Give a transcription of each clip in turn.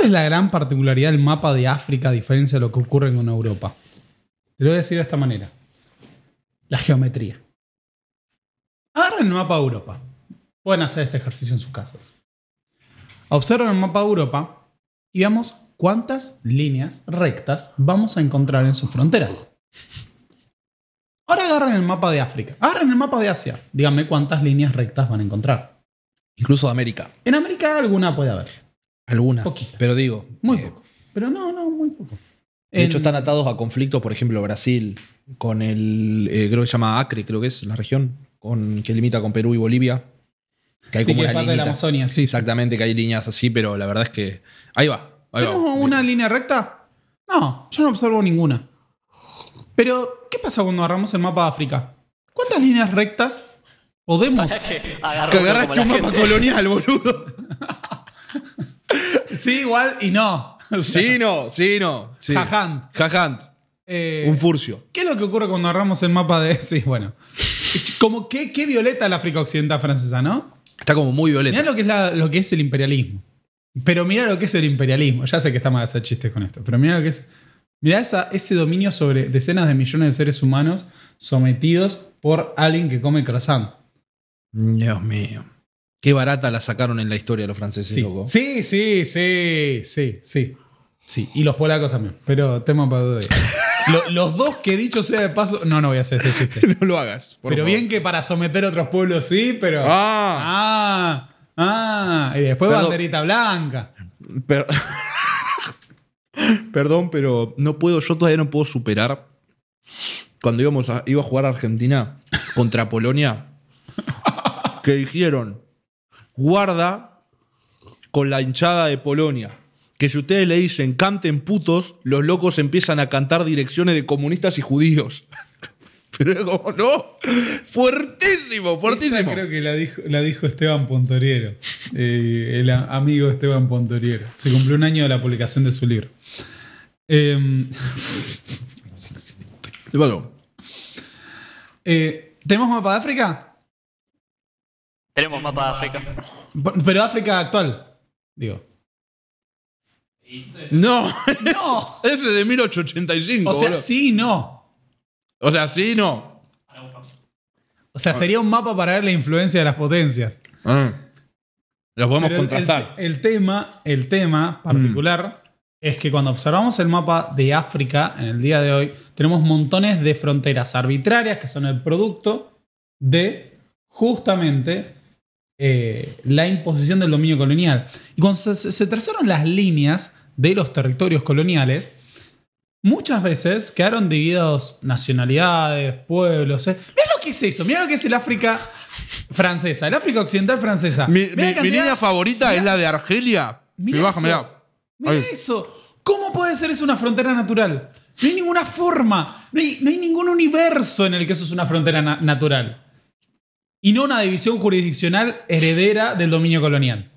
¿Cuál es la gran particularidad del mapa de África a diferencia de lo que ocurre en Europa? Te lo voy a decir de esta manera. La geometría. Agarren el mapa de Europa. Pueden hacer este ejercicio en sus casas. Observen el mapa de Europa y veamos cuántas líneas rectas vamos a encontrar en sus fronteras. Ahora agarren el mapa de África, agarren el mapa de Asia. Díganme cuántas líneas rectas van a encontrar. Incluso de América. En América alguna puede haber. Algunas. Pero digo. Muy eh, poco. Pero no, no, muy poco. De hecho, están atados a conflictos, por ejemplo, Brasil, con el. Eh, creo que se llama Acre, creo que es la región, con, que limita con Perú y Bolivia. Que hay como una Sí, Exactamente, que hay líneas así, pero la verdad es que. Ahí va. ¿Tenemos una línea recta? No, yo no observo ninguna. Pero, ¿qué pasa cuando agarramos el mapa de África? ¿Cuántas líneas rectas podemos. Que agarraste un mapa colonial, boludo sí, igual y no. Sí, no, sí, no. Jajant. Jajant. Eh, un furcio. ¿Qué es lo que ocurre cuando agarramos el mapa de. Sí, bueno. Como que, qué violeta la África Occidental francesa, ¿no? Está como muy violeta. Mirá lo que es, lo que es el imperialismo. Pero mira lo que es el imperialismo. Ya sé que estamos a hacer chistes con esto, pero mira lo que es. Mirá esa, ese dominio sobre decenas de millones de seres humanos sometidos por alguien que come croissant. Dios mío. Qué barata la sacaron en la historia los franceses, sí. Sí, sí, sí, sí, sí. y los polacos también, pero tema para todo los dos que dicho sea de paso, no, no voy a hacer este chiste. no lo hagas. pero bien que para someter a otros pueblos sí, pero. Ah, ah, ah. Y después banderita blanca. Perdón, pero no puedo, yo todavía no puedo superar. Cuando íbamos a, iba a jugar Argentina contra Polonia, que dijeron, guarda con la hinchada de Polonia. Que si ustedes le dicen canten putos, los locos empiezan a cantar direcciones de comunistas y judíos. Pero es como, no, fuertísimo, fuertísimo. creo que la dijo, Esteban Pontoriero, eh, el amigo Esteban Pontoriero. Se cumplió un año de la publicación de su libro. Em, eh, ¿Tenemos mapa de África? Tenemos mapa de África. Pero África actual, digo. No, no. Ese es de 1885. O sea, sí, no. O sea, sí, no. O sea, sería un mapa para ver la influencia de las potencias. Ah. Los podemos contrastar. El, tema, el tema particular mm. es que cuando observamos el mapa de África en el día de hoy, tenemos montones de fronteras arbitrarias que son el producto de justamente eh, la imposición del dominio colonial. Y cuando se, trazaron las líneas de los territorios coloniales, muchas veces quedaron divididos nacionalidades, pueblos. ¿eh? Mirá lo que es eso, mira lo que es el África francesa, el África occidental francesa. Mi, línea favorita es la de Argelia. mira eso. ¿Cómo puede ser eso una frontera natural? No hay ninguna forma, no hay, ningún universo en el que eso es una frontera natural y no una división jurisdiccional heredera del dominio colonial.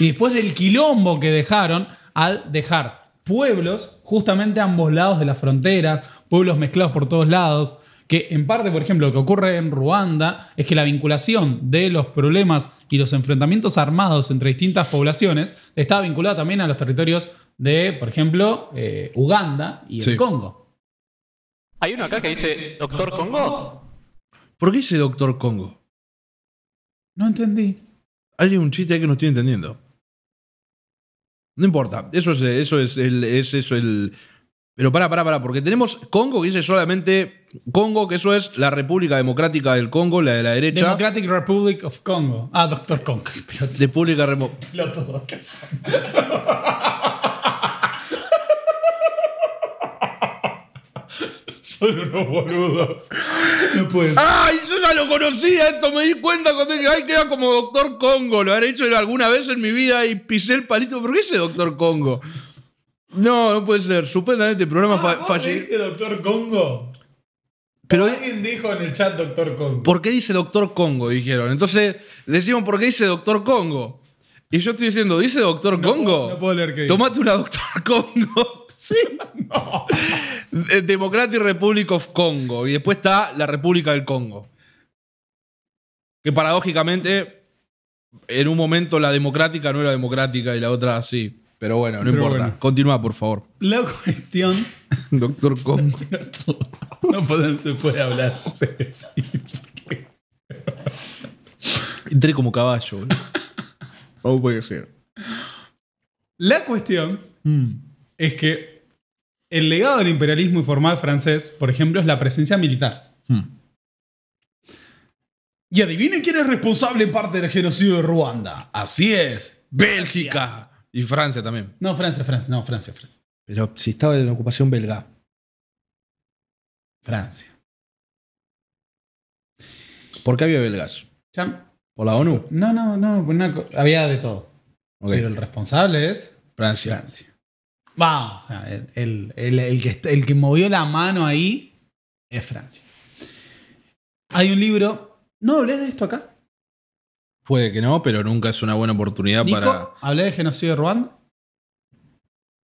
Y después del quilombo que dejaron al dejar pueblos justamente a ambos lados de la frontera, pueblos mezclados por todos lados, que en parte, por ejemplo, lo que ocurre en Ruanda es que la vinculación de los problemas y los enfrentamientos armados entre distintas poblaciones está vinculada también a los territorios de, por ejemplo, eh, Uganda y el Congo. Hay uno acá que dice, doctor Congo, ¿Por qué dice Doctor Congo? No entendí. Hay un chiste ahí que no estoy entendiendo. No importa. Eso es, eso es, el, es eso el. Pero para, para, para. porque tenemos Congo que dice solamente Congo, que eso es la República Democrática del Congo, la de la derecha. Democratic Republic of Congo. Ah, Doctor Congo. República Remota. Son unos boludos. No ¡Ay! Yo ya lo conocía esto. Me di cuenta cuando dije, ay, queda como Doctor Congo. Lo habré hecho alguna vez en mi vida y pisé el palito. ¿Por qué ese Doctor Congo? No, no puede ser. Supuestamente el programa. Ah, fa ¿Dice Doctor Congo? alguien dijo en el chat Doctor Congo. ¿Por qué dice Doctor Congo? Dijeron. Entonces decimos, ¿por qué dice Doctor Congo? Y yo estoy diciendo, ¿dice Doctor Congo? no puedo leer qué Tomate una Doctor Congo. Sí. No. Eh, Democratic Republic of Congo. Y después está la República del Congo. Que paradójicamente, en un momento la democrática no era democrática y la otra sí. Pero bueno, no importa. Continúa, por favor. La cuestión. Doctor Congo. No se puede hablar. Entré como caballo. ¿Cómo puede ser? La cuestión mm. es que el legado del imperialismo informal francés, por ejemplo, es la presencia militar. Hmm. Y adivinen quién es responsable en parte del genocidio de Ruanda. Así es, Bélgica y Francia también. No, Francia, Francia, no, Francia, Francia. Pero si estaba en la ocupación belga. Francia. ¿Por qué había belgas? ¿Ya? ¿Por la ONU? No, no, no, había de todo. Pero el responsable es Francia. Va, o sea, el, el, que, el que movió la mano ahí es Francia. Hay un libro, ¿no hablé de esto acá? Puede que no, pero nunca es una buena oportunidad Nico, para... ¿Hablé de genocidio de Ruanda?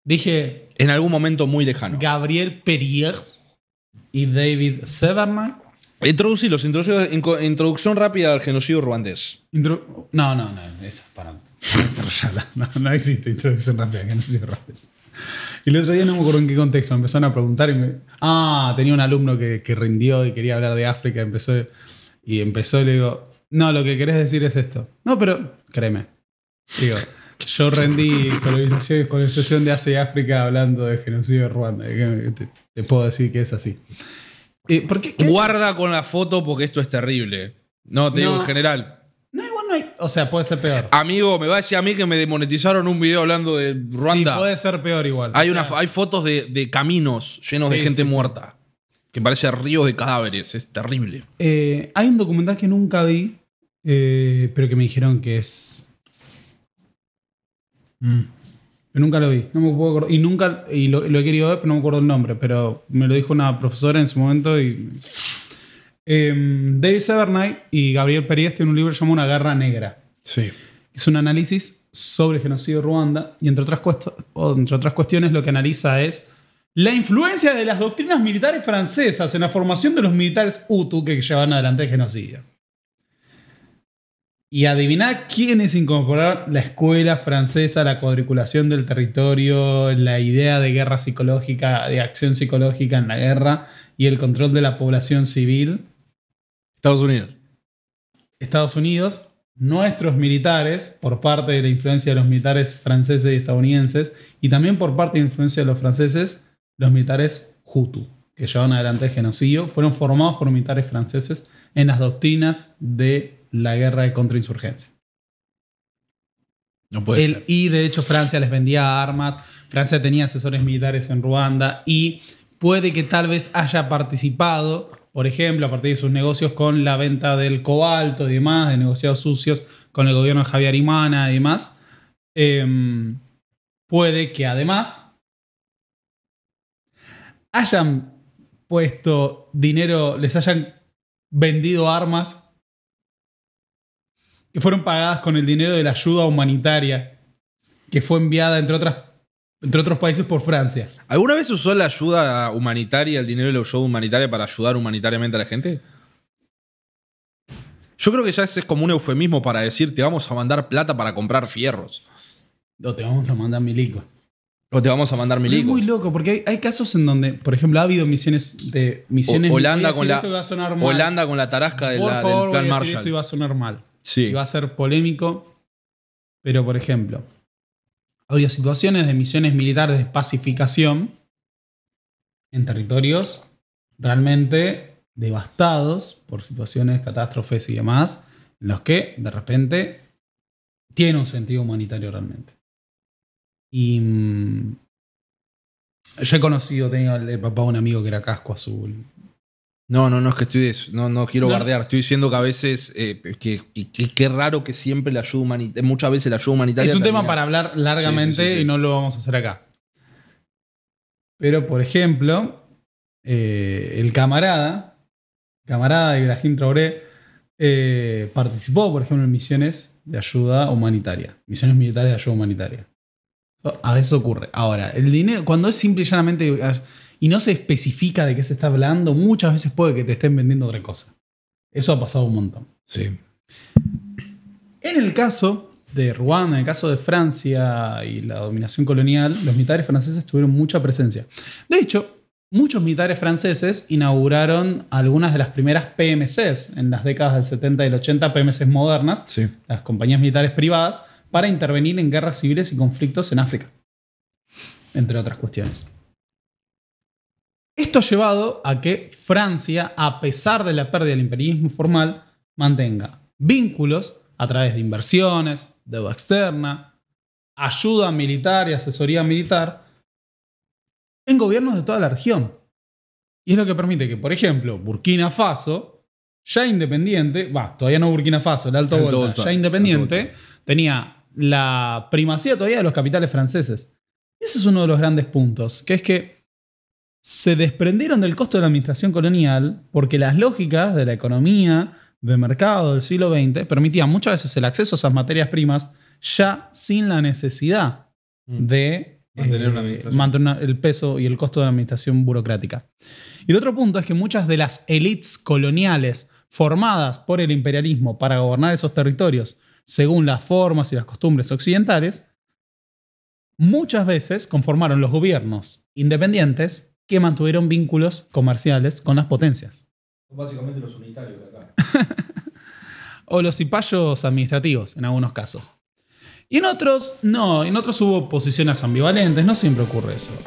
Dije... En algún momento muy lejano. Gabriel Perier y David Severman. Introducilos, introducción rápida al genocidio ruandés. no, no, no, esa es para no existe introducción rápida al genocidio ruandés. Y el otro día no me acuerdo en qué contexto, me empezaron a preguntar y me... Ah, tenía un alumno que, que rindió y quería hablar de África, empezó... Y empezó, le digo, no, lo que querés decir es esto. No, pero créeme. Digo, yo rendí colonización, de Asia y África hablando de genocidio de Ruanda. Te, puedo decir que es así. Eh, ¿por Guarda con la foto porque esto es terrible. No, te digo en general. O sea, puede ser peor. Amigo, me va a decir a mí que me demonetizaron un video hablando de Ruanda. Sí, puede ser peor igual. Hay, hay fotos de, caminos llenos de gente muerta. Que parece ríos de cadáveres. Es terrible. Eh, hay un documental que nunca vi, eh, pero que me dijeron que es. Mm. nunca lo vi, no me Y nunca, y lo, lo, he querido ver, pero no me acuerdo el nombre, pero me lo dijo una profesora en su momento y Em, David Severnay y Gabriel Peries tienen un libro llamado Una guerra Negra. Sí. Es un análisis sobre el genocidio de Ruanda y entre otras, entre otras cuestiones lo que analiza es la influencia de las doctrinas militares francesas en la formación de los militares UTU que llevan adelante el genocidio. Y adiviná quiénes incorporaron la escuela francesa, la cuadriculación del territorio, la idea de guerra psicológica, de acción psicológica en la guerra y el control de la población civil Estados Unidos. Estados Unidos, nuestros militares, por parte de la influencia de los militares franceses y estadounidenses, y también por parte de la influencia de los franceses, los militares Hutu, que llevaron adelante el genocidio, fueron formados por militares franceses en las doctrinas de la guerra de contrainsurgencia. No puede ser. Y de hecho Francia les vendía armas, Francia tenía asesores militares en Ruanda y puede que tal vez haya participado por ejemplo, a partir de sus negocios con la venta del cobalto y demás, de negociados sucios con el gobierno de Javier Imana y demás, em, puede que además hayan puesto dinero, les hayan vendido armas que fueron pagadas con el dinero de la ayuda humanitaria que fue enviada, entre otras entre otros países por Francia. ¿Alguna vez usó la ayuda humanitaria, el dinero de la ayuda humanitaria para ayudar humanitariamente a la gente? Yo creo que ya ese es como un eufemismo para decir te vamos a mandar plata para comprar fierros. O te vamos a mandar milico. O te vamos a mandar milico. Es muy loco, porque hay, casos en donde, por ejemplo, ha habido misiones de misiones. Holanda, con la, Holanda con la tarasca del plan voy a decir Marshall. Esto iba a sonar mal. Sí. Iba a ser polémico. Pero, por ejemplo, había situaciones de misiones militares de pacificación en territorios realmente devastados por situaciones, catástrofes y demás, en los que de repente tiene un sentido humanitario realmente. Y mm, yo he conocido, tenía el papá un amigo que era casco azul, no, no, no es que estoy no, no quiero guardear. Estoy diciendo que a veces, eh, que, qué raro que siempre la ayuda humanitaria, muchas veces la ayuda humanitaria. Es un tema para hablar largamente y no lo vamos a hacer acá. Pero, por ejemplo, eh, el camarada, camarada Ibrahim Traoré, eh, participó, por ejemplo, en misiones de ayuda humanitaria, misiones militares de ayuda humanitaria. A veces ocurre. Ahora, el dinero, cuando es simple y llanamente y no se especifica de qué se está hablando, muchas veces puede que te estén vendiendo otra cosa. Eso ha pasado un montón. Sí. En el caso de Ruanda, en el caso de Francia y la dominación colonial, los militares franceses tuvieron mucha presencia. De hecho, muchos militares franceses inauguraron algunas de las primeras PMCs en las décadas del 70 y el 80, PMCs modernas, las compañías militares privadas, para intervenir en guerras civiles y conflictos en África, entre otras cuestiones. Esto ha llevado a que Francia, a pesar de la pérdida del imperialismo formal, mantenga vínculos a través de inversiones, deuda externa, ayuda militar y asesoría militar en gobiernos de toda la región. Y es lo que permite que, por ejemplo, Burkina Faso, ya independiente, va, todavía no Burkina Faso, el Alto, Volta, ya independiente, tenía la primacía todavía de los capitales franceses. ese es uno de los grandes puntos, que es que se desprendieron del costo de la administración colonial porque las lógicas de la economía de mercado del siglo XX permitían muchas veces el acceso a esas materias primas ya sin la necesidad mm. de mantener, eh, el peso y el costo de la administración burocrática. Y el otro punto es que muchas de las élites coloniales formadas por el imperialismo para gobernar esos territorios según las formas y las costumbres occidentales, muchas veces conformaron los gobiernos independientes que mantuvieron vínculos comerciales con las potencias. Básicamente los unitarios de acá. o los cipayos administrativos, en algunos casos. Y en otros, no, en otros hubo posiciones ambivalentes, no siempre ocurre eso.